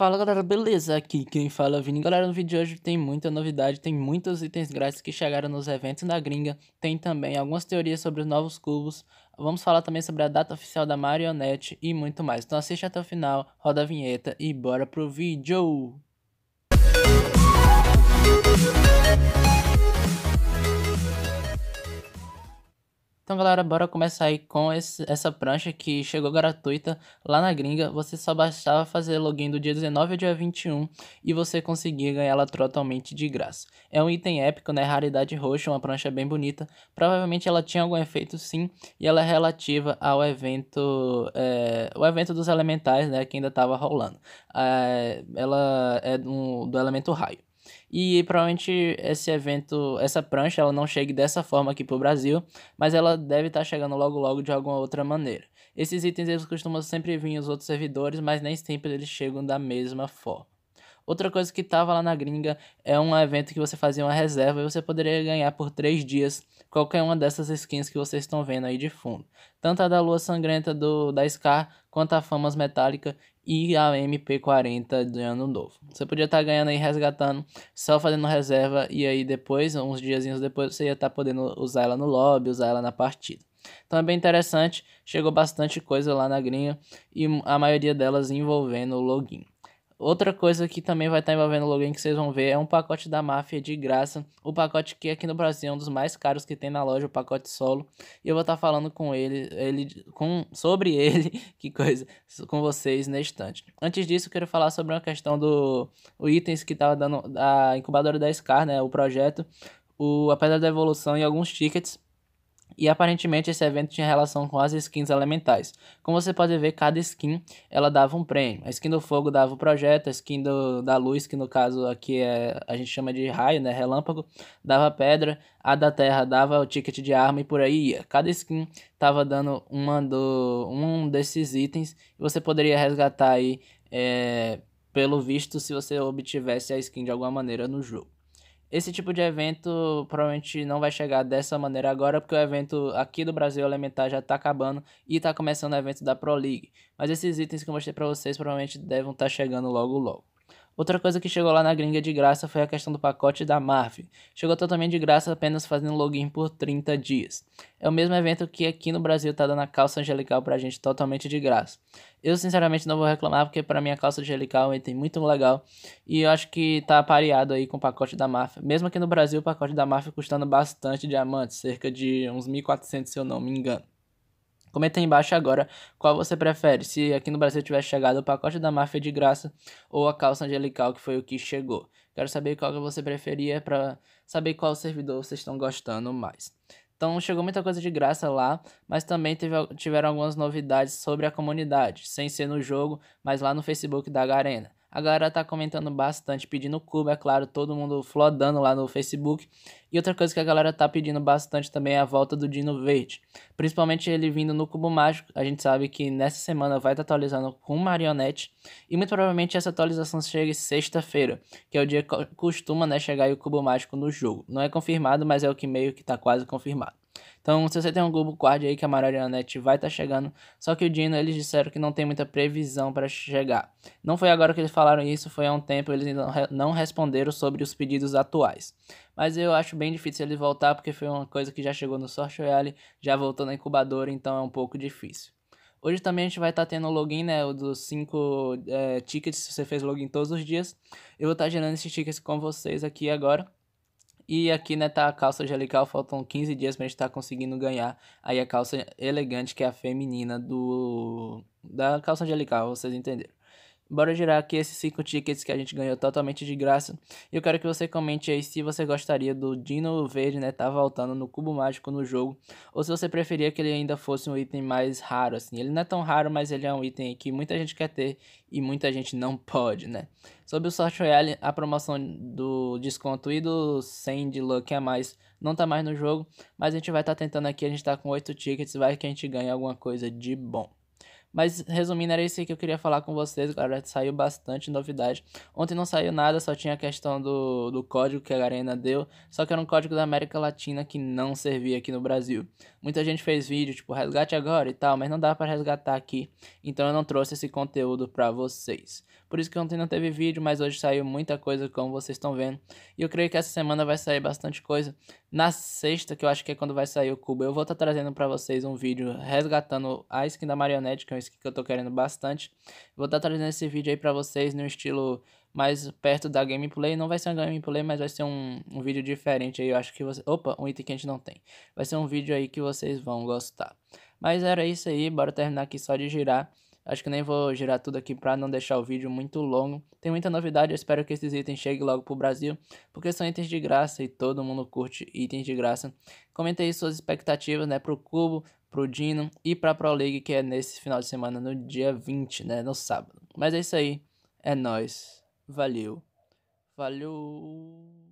Fala galera, beleza? Aqui quem fala é o Vini. Galera, no vídeo de hoje tem muita novidade, tem muitos itens grátis que chegaram nos eventos da gringa, tem também algumas teorias sobre os novos cubos, vamos falar também sobre a data oficial da marionete e muito mais. Então assiste até o final, roda a vinheta e bora pro vídeo! Música Então, galera, bora começar aí com esse, essa prancha que chegou gratuita lá na gringa. Você só bastava fazer login do dia 19 ao dia 21 e você conseguia ganhar ela totalmente de graça. É um item épico, né? Raridade roxa, uma prancha bem bonita. Provavelmente ela tinha algum efeito sim e ela é relativa ao evento, é, o evento dos elementais, né? Que ainda estava rolando. É, ela é do, do elemento raio. E provavelmente esse evento, essa prancha, ela não chegue dessa forma aqui para o Brasil, mas ela deve estar tá chegando logo logo de alguma outra maneira. Esses itens eles costumam sempre vir os outros servidores, mas nem sempre eles chegam da mesma forma. Outra coisa que tava lá na gringa é um evento que você fazia uma reserva e você poderia ganhar por 3 dias qualquer uma dessas skins que vocês estão vendo aí de fundo. Tanto a da Lua Sangrenta do, da Scar quanto a Famas Metálica e a MP40 de ano novo. Você podia estar tá ganhando aí resgatando, só fazendo reserva e aí depois, uns diazinhos depois, você ia estar tá podendo usar ela no lobby, usar ela na partida. Então é bem interessante, chegou bastante coisa lá na gringa e a maioria delas envolvendo o login. Outra coisa que também vai estar tá envolvendo o login que vocês vão ver é um pacote da máfia de graça. O pacote que aqui no Brasil é um dos mais caros que tem na loja, o pacote solo. E eu vou estar tá falando com ele, ele com, sobre ele, que coisa, com vocês na estante. Antes disso, eu quero falar sobre uma questão do o itens que estava dando a incubadora da Scar, né? O projeto, o, a pedra da evolução e alguns tickets e aparentemente esse evento tinha relação com as skins elementais. Como você pode ver, cada skin ela dava um prêmio. A skin do fogo dava o projeto, a skin do, da luz, que no caso aqui é, a gente chama de raio, né, relâmpago, dava pedra, a da terra dava o ticket de arma e por aí ia. Cada skin tava dando uma do, um desses itens e você poderia resgatar aí é, pelo visto se você obtivesse a skin de alguma maneira no jogo. Esse tipo de evento provavelmente não vai chegar dessa maneira agora, porque o evento aqui do Brasil Elementar já está acabando e está começando o evento da Pro League. Mas esses itens que eu mostrei para vocês provavelmente devem estar tá chegando logo logo. Outra coisa que chegou lá na gringa de graça foi a questão do pacote da Marvel. Chegou totalmente de graça apenas fazendo login por 30 dias. É o mesmo evento que aqui no Brasil tá dando a calça angelical pra gente totalmente de graça. Eu sinceramente não vou reclamar porque para mim a calça angelical é um item muito legal e eu acho que tá pareado aí com o pacote da Mafia. Mesmo aqui no Brasil o pacote da Mafia custando bastante diamantes, cerca de uns 1400 se eu não me engano. Comenta aí embaixo agora qual você prefere, se aqui no Brasil tivesse chegado o pacote da máfia de graça ou a calça angelical, que foi o que chegou. Quero saber qual que você preferia para saber qual servidor vocês estão gostando mais. Então chegou muita coisa de graça lá, mas também teve, tiveram algumas novidades sobre a comunidade, sem ser no jogo, mas lá no Facebook da Garena. A galera tá comentando bastante, pedindo Cuba, é claro, todo mundo flodando lá no Facebook. E outra coisa que a galera tá pedindo bastante também é a volta do Dino Verde. Principalmente ele vindo no Cubo Mágico. A gente sabe que nessa semana vai estar tá atualizando com marionete. E muito provavelmente essa atualização chega sexta-feira, que é o dia que costuma né, chegar o Cubo Mágico no jogo. Não é confirmado, mas é o que meio que tá quase confirmado. Então, se você tem um Globo quad aí que a net vai estar tá chegando, só que o Dino eles disseram que não tem muita previsão para chegar. Não foi agora que eles falaram isso, foi há um tempo, eles ainda não responderam sobre os pedidos atuais. Mas eu acho bem difícil ele voltar porque foi uma coisa que já chegou no Sorte Royale, já voltou na incubadora, então é um pouco difícil. Hoje também a gente vai estar tá tendo o login, né? O dos 5 é, eh, tickets, se você fez login todos os dias. Eu vou estar tá gerando esses tickets com vocês aqui agora. E aqui, né, tá a calça angelical, faltam 15 dias pra gente tá conseguindo ganhar. Aí a calça elegante, que é a feminina do... da calça angelical, vocês entenderam. Bora girar aqui esses 5 tickets que a gente ganhou totalmente de graça. E eu quero que você comente aí se você gostaria do Dino Verde, né, tá voltando no Cubo Mágico no jogo. Ou se você preferia que ele ainda fosse um item mais raro, assim. Ele não é tão raro, mas ele é um item que muita gente quer ter e muita gente não pode, né. Sobre o Sorte Royale, a promoção do desconto e do 100 de luck a mais não tá mais no jogo. Mas a gente vai estar tá tentando aqui, a gente tá com 8 tickets, vai que a gente ganha alguma coisa de bom. Mas resumindo, era isso que eu queria falar com vocês, galera. Saiu bastante novidade. Ontem não saiu nada, só tinha a questão do, do código que a Garena deu. Só que era um código da América Latina que não servia aqui no Brasil. Muita gente fez vídeo, tipo, resgate agora e tal, mas não dá para resgatar aqui. Então eu não trouxe esse conteúdo para vocês. Por isso que ontem não teve vídeo, mas hoje saiu muita coisa, como vocês estão vendo. E eu creio que essa semana vai sair bastante coisa. Na sexta, que eu acho que é quando vai sair o Cuba, eu vou estar tá trazendo para vocês um vídeo resgatando a skin da marionete que eu que eu tô querendo bastante. Vou estar tá trazendo esse vídeo aí pra vocês no estilo mais perto da gameplay. Não vai ser um gameplay, mas vai ser um, um vídeo diferente aí. Eu acho que você... Opa, um item que a gente não tem. Vai ser um vídeo aí que vocês vão gostar. Mas era isso aí, bora terminar aqui só de girar. Acho que nem vou girar tudo aqui pra não deixar o vídeo muito longo. Tem muita novidade, eu espero que esses itens cheguem logo pro Brasil, porque são itens de graça e todo mundo curte itens de graça. Comente aí suas expectativas, né, pro cubo, pro Dino e pra Pro League, que é nesse final de semana, no dia 20, né? No sábado. Mas é isso aí. É nós. Valeu. Valeu.